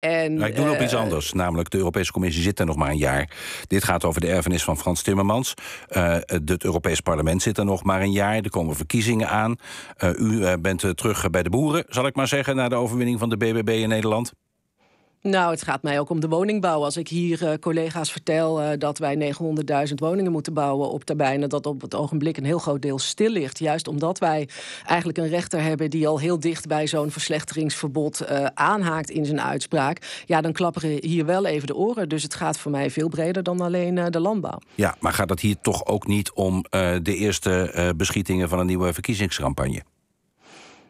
En, nou, ik doe op iets eh, anders, namelijk de Europese Commissie zit er nog maar een jaar. Dit gaat over de erfenis van Frans Timmermans. Eh, het Europees Parlement zit er nog maar een jaar. Er komen verkiezingen aan. Eh, u bent terug bij de boeren, zal ik maar zeggen, na de overwinning van de BBB in Nederland. Nou, het gaat mij ook om de woningbouw. Als ik hier eh, collega's vertel eh, dat wij 900.000 woningen moeten bouwen op termijn... dat op het ogenblik een heel groot deel stil ligt. Juist omdat wij eigenlijk een rechter hebben... die al heel dicht bij zo'n verslechteringsverbod eh, aanhaakt in zijn uitspraak. Ja, dan klapperen hier wel even de oren. Dus het gaat voor mij veel breder dan alleen de landbouw. Ja, maar gaat het hier toch ook niet om de eerste beschietingen... van een nieuwe verkiezingscampagne?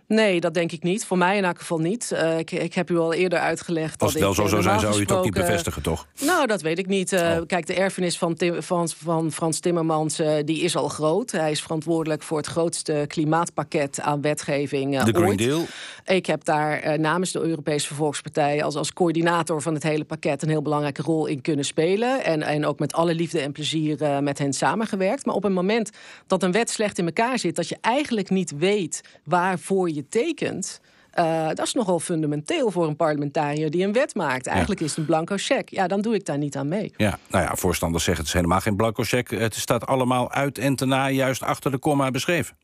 Nee, dat denk ik niet. Voor mij in elk geval niet. Eh, ik, ik, heb u al eerder uitgelegd. Als het wel zo eh, zou zijn, zou u het ook niet bevestigen, toch? Nou, dat weet ik niet. Eh, oh. Kijk, de erfenis van, van, van Frans Timmermans die is al groot. Hij is verantwoordelijk voor het grootste klimaatpakket aan wetgeving. de Green Deal. Ik heb daar namens de Europese volkspartij als, als coördinator van het hele pakket een heel belangrijke rol in kunnen spelen. En, en ook met alle liefde en plezier met hen samengewerkt. Maar op een moment dat een wet slecht in elkaar zit, dat je eigenlijk niet weet waarvoor je tekent... Eh, dat is nogal fundamenteel voor een parlementariër die een wet maakt. Eigenlijk is het een blanco cheque. Ja, dan doe ik daar niet aan mee. Ja, nou ja, voorstanders zeggen het is helemaal geen blanco cheque. Het staat allemaal uit en na, juist achter de komma beschreven.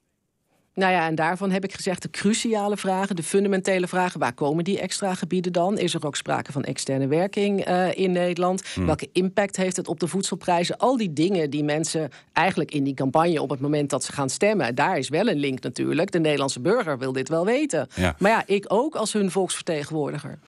Nou ja, en daarvan heb ik gezegd de cruciale vragen, de fundamentele vragen. Waar komen die extra gebieden dan? Is er ook sprake van externe werking eh, in Nederland? Hm. Welke impact heeft het op de voedselprijzen? Al die dingen die mensen eigenlijk in die campagne op het moment dat ze gaan stemmen. Daar is wel een link natuurlijk. De Nederlandse burger wil dit wel weten. Maar ja, ik ook als hun volksvertegenwoordiger.